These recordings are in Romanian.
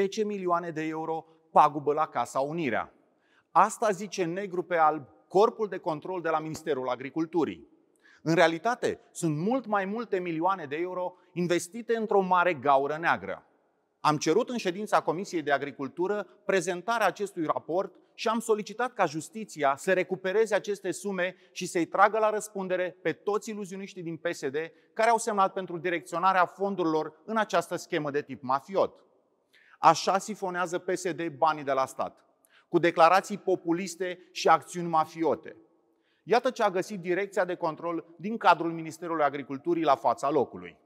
10 milioane de euro pagubă la Casa Unirea. Asta zice negru pe alb corpul de control de la Ministerul Agriculturii. În realitate, sunt mult mai multe milioane de euro investite într-o mare gaură neagră. Am cerut în ședința Comisiei de Agricultură prezentarea acestui raport și am solicitat ca justiția să recupereze aceste sume și să-i tragă la răspundere pe toți iluzioniștii din PSD care au semnat pentru direcționarea fondurilor în această schemă de tip mafiot. Așa sifonează PSD banii de la stat, cu declarații populiste și acțiuni mafiote. Iată ce a găsit Direcția de Control din cadrul Ministerului Agriculturii la fața locului.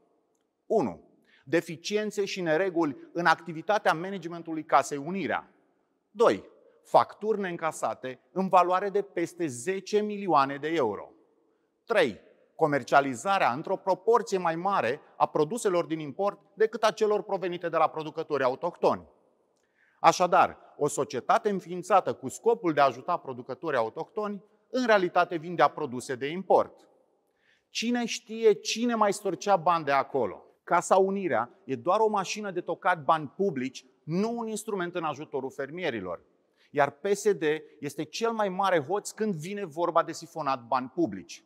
1. Deficiențe și nereguli în activitatea managementului Casei Unirea. 2. Facturi neîncasate în valoare de peste 10 milioane de euro. 3 comercializarea într-o proporție mai mare a produselor din import decât a celor provenite de la producători autohtoni. Așadar, o societate înființată cu scopul de a ajuta producătorii autohtoni, în realitate vindea produse de import. Cine știe cine mai storcea bani de acolo? Casa Unirea e doar o mașină de tocat bani publici, nu un instrument în ajutorul fermierilor. Iar PSD este cel mai mare hoț când vine vorba de sifonat bani publici.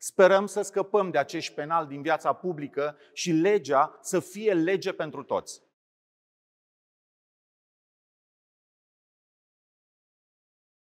Sperăm să scăpăm de acești penal din viața publică și legea să fie lege pentru toți.